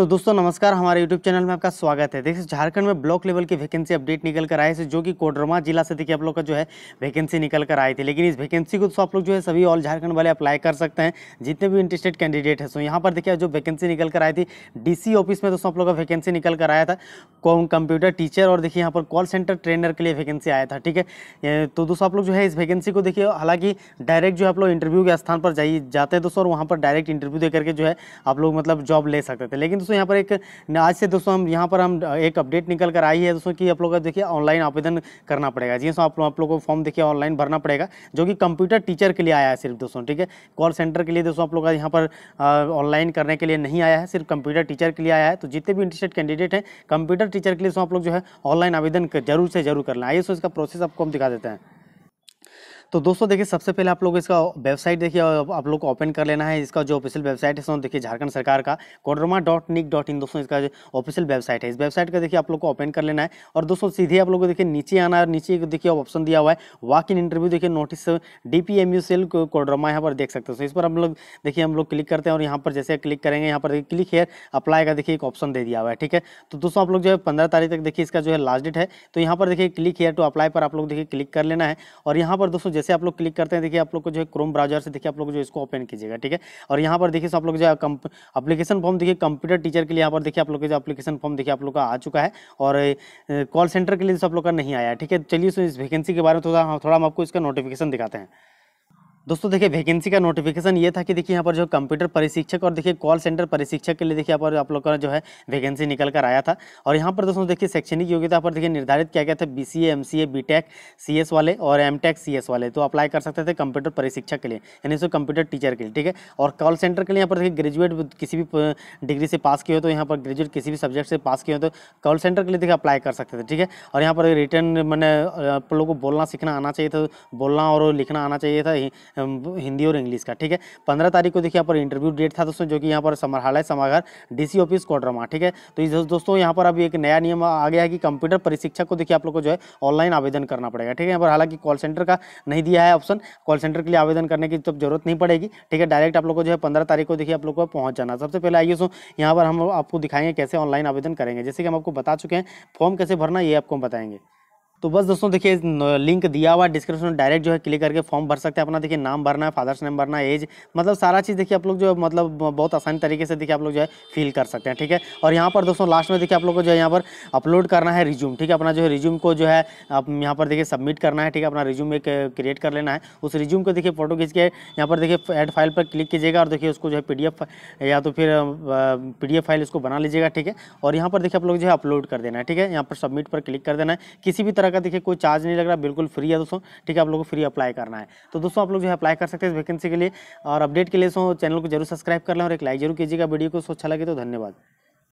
तो दोस्तों नमस्कार हमारे YouTube चैनल में आपका स्वागत है देखिए झारखंड में ब्लॉक लेवल की वैकेंसी अपडेट निकल कर आए थे जो कि कोडरमा जिला से देखिए आप लोग का जो है वैकेंसी निकल कर आई थी लेकिन इस वैकेंसी को तो आप लोग जो है सभी ऑल झारखंड वाले अप्लाई कर सकते हैं जितने भी इंटरेस्टेड कैंडिडेट है सो यहाँ पर देखिए जो वैकेंसी निकल कर आई थी डी ऑफिस में दोस्तों आप लोग का वैकेंसी निकल कर आया था कंप्यूटर टीचर और देखिए यहाँ पर कॉल सेंटर ट्रेनर के लिए वैकेंसी आया था ठीक है तो दोस्तों आप लोग जो है इस वैकेंसी को देखिए हालांकि डायरेक्ट जो है आप लोग इंटरव्यू के स्थान पर जाइए जाते हैं दोस्तों और वहाँ पर डायरेक्ट इंटरव्यू दे करके जो है आप लोग मतलब जॉब ले सकते थे लेकिन दोस्तों यहाँ पर एक आज से दोस्तों हम यहाँ पर हम एक अपडेट निकल कर आई है दोस्तों कि आप लोग का देखिए ऑनलाइन आवेदन करना पड़ेगा जी दोस्तों आप, आप लोग को फॉर्म देखिए ऑनलाइन भरना पड़ेगा जो कि कंप्यूटर टीचर के लिए आया है सिर्फ दोस्तों ठीक है कॉल सेंटर के लिए दोस्तों आप लोग का यहाँ पर ऑनलाइन करने के लिए नहीं आया है सिर्फ कंप्यूटर टीचर के लिए आया है तो जितने भी इंटरेस्टेड कैंडिडेट हैं कंप्यूटर टीचर के लिए दोस्तों आप लोग जो है ऑनलाइन आवेदन जरूर से जरूर कर लें आइए इसका प्रोसेस आपको हम दिखा देते हैं तो दोस्तों देखिए सबसे पहले आप लोग इसका वेबसाइट देखिए आप लोग को ओपन कर लेना है इसका जो ऑफिशियल वेबसाइट है देखिए झारखंड सरकार का Koderma dot nic dot in दोस्तों इसका जो ऑफिशियल वेबसाइट है इस वेबसाइट का देखिए आप लोग को ओपन कर लेना है और दोस्तों सीधे आप लोग को देखिए नीचे आना है और नीचे देखिए ऑप्शन दिया हुआ है वॉक इन इंटरव्यू देखिए notice D P M U cell Koderma यहाँ पर देख सकते हो तो इस पर हम लोग देखिए हम लोग क्लिक करते हैं और यहाँ पर जैसे क्लिक करेंगे यहाँ पर क्लिक हेयर अप्लाई का देखिए एक ऑप्शन दे दिया हुआ है ठीक है तो दोस्तों आप लोग जो है पंद्रह तारीख तक देखिए इसका जो है लास्ट डेट है तो यहाँ पर देखिए क्लिक हेयर टू अप्लाई पर आप लोग देखिए क्लिक कर लेना है और यहाँ पर दोस्तों जैसे आप लोग क्लिक करते हैं देखिए आप लोग को जो है क्रोम ब्राउजर से देखिए आप लोग जो इसको ओपन कीजिएगा ठीक है और यहाँ पर देखिए आप लोग जो अपलीकेशन फॉर्म देखिए कंप्यूटर टीचर के लिए यहाँ पर देखिए आप लोग जो अपलीकेशन फॉर्म देखिए आप लोग का आ चुका है और कॉल सेंटर के लिए आप लोग का नहीं आया ठीक है चलिए इस वैकेंसी के बारे में थोड़ा हाँ, थोड़ा हम आपको इसका नोटिफिकेशन दिखाते हैं दोस्तों देखिए वैकेंसी का नोटिफिकेशन ये था कि देखिए यहाँ पर जो कंप्यूटर परिशिक्षक और देखिए कॉल सेंटर परिशिक्षक के लिए देखिए यहाँ पर आप लोग का जो है वैकेंसी निकल कर आया था और यहाँ पर दोस्तों देखिए शैक्षणिक योग्यता पर देखिए निर्धारित किया गया था B C M C A B tech C S वाले और एम टेक सी एस वाले तो अप्लाई कर सकते थे कंप्यूटर परिशिक्षक के लिए यानी सो कंप्यूटर टीचर के लिए ठीक है और कॉल सेंटर के लिए यहाँ पर देखिए ग्रेजुएट किसी भी डिग्री से पास किए हो तो यहाँ पर ग्रेजुएट किसी भी सब्जेक्ट से पास किए हो तो कॉल सेंटर के लिए देखिए अप्लाई कर सकते थे ठीक है और यहाँ पर रिटर्न मैंने आप लोगों को बोलना सीखना आना चाहिए था बोलना और लिखना आना चाहिए था हिंदी और इंग्लिश का ठीक है पंद्रह तारीख को देखिए यहाँ पर इंटरव्यू डेट था दोस्तों जो कि यहाँ पर समरहालय समागार डीसी ऑफिस कोडरमा ठीक है तो दोस्तों यहाँ पर अभी एक नया नियम आ गया है कि कंप्यूटर परीक्षक को देखिए आप लोग को जो है ऑनलाइन आवेदन करना पड़ेगा ठीक है यहाँ पर हालांकि कॉल सेंटर का नहीं दिया है ऑप्शन कॉल सेंटर के लिए आवेदन करने की तब तो जरूरत नहीं पड़ेगी ठीक है डायरेक्ट आप लोग को जो है पंद्रह तारीख को देखिए आप लोग को पहुँच जाना सबसे पहले आइए सो यहाँ पर हम आपको दिखाएंगे कैसे ऑनलाइन आवेदन करेंगे जैसे कि हम आपको बता चुके हैं फॉर्म कैसे भरना ये आपको बताएंगे तो बस दोस्तों देखिए लिंक दिया हुआ डिस्क्रिप्शन में डायरेक्ट जो है क्लिक करके फॉर्म भर सकते हैं अपना देखिए नाम भरना है फादर्स नेम भरना एज मतलब सारा चीज़ देखिए आप लोग जो है मतलब बहुत आसानी तरीके से देखिए आप लोग जो है फिल कर सकते हैं ठीक है और यहाँ पर दोस्तों लास्ट में देखिए आप लोग को जो है यहाँ पर अपलोड करना है रिज्यूम ठीक है अपना जो है रिज्यूम को जो है आप यहाँ पर देखिए सबमिट करना है ठीक है अपना रिज्यूम एक क्रिएट कर लेना है उस रिज्यूम को देखिए फोटो खींच के यहाँ पर देखिए एड फाइल पर क्लिक कीजिएगा और देखिए उसको जो है पी या तो फिर पी फाइल इसको बना लीजिएगा ठीक है और यहाँ पर देखिए आप लोग जो है अपलोड कर देना है ठीक है यहाँ पर सबमिट पर क्लिक कर देना है किसी भी तरह तरह का देखिए कोई चार्ज नहीं लग रहा बिल्कुल फ्री है दोस्तों ठीक है आप लोगों को फ्री अप्लाई करना है तो दोस्तों आप लोग जो है अप्लाई कर सकते हैं इस वैकेंसी के लिए और अपडेट के लिए सो चैनल को जरूर सब्सक्राइब कर लें और एक लाइक जरूर कीजिएगा वीडियो को सो अच्छा लगे तो धन्यवाद